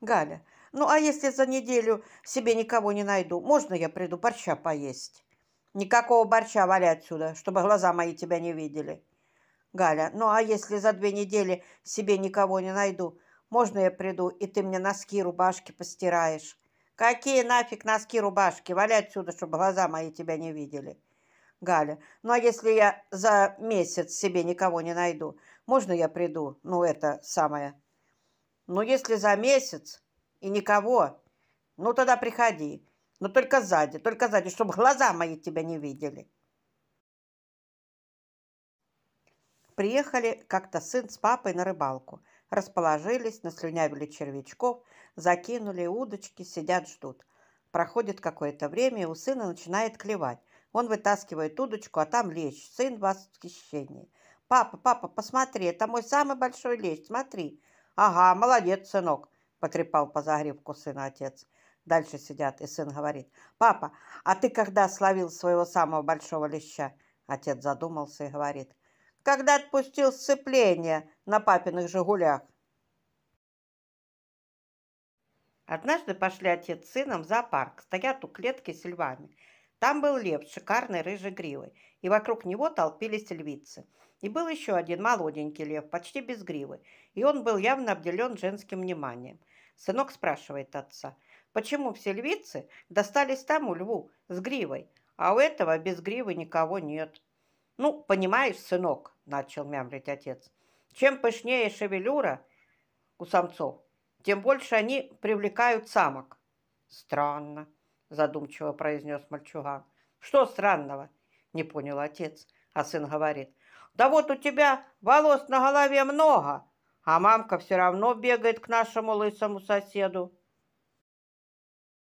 Галя, ну а если за неделю себе никого не найду, можно я приду борща поесть? Никакого борща валя отсюда, чтобы глаза мои тебя не видели. Галя, ну а если за две недели себе никого не найду, можно я приду, и ты мне носки, рубашки постираешь? Какие нафиг носки, рубашки? Валя отсюда, чтобы глаза мои тебя не видели. Галя, ну а если я за месяц себе никого не найду, можно я приду, ну это самое, ну, если за месяц и никого, ну тогда приходи. Но ну, только сзади, только сзади, чтобы глаза мои тебя не видели. Приехали как-то сын с папой на рыбалку. Расположились, наслюнявили червячков, закинули удочки, сидят, ждут. Проходит какое-то время, и у сына начинает клевать. Он вытаскивает удочку, а там лещ. Сын в восхищении. «Папа, папа, посмотри, это мой самый большой лещ, смотри!» Ага, молодец, сынок, потрепал по загривку сына отец. Дальше сидят, и сын говорит, папа, а ты когда словил своего самого большого леща? Отец задумался и говорит, когда отпустил сцепление на папиных «Жигулях». Однажды пошли отец с сыном в зоопарк, стоят у клетки с львами. Там был лев с шикарной рыжей гривой, и вокруг него толпились львицы. И был еще один молоденький лев, почти без гривы, и он был явно обделен женским вниманием. Сынок спрашивает отца, почему все львицы достались тому льву с гривой, а у этого без гривы никого нет? «Ну, понимаешь, сынок», – начал мямлить отец, – «чем пышнее шевелюра у самцов, тем больше они привлекают самок». «Странно», задумчиво произнес мальчуган. Что странного? Не понял отец, а сын говорит. Да вот у тебя волос на голове много, а мамка все равно бегает к нашему лысому соседу.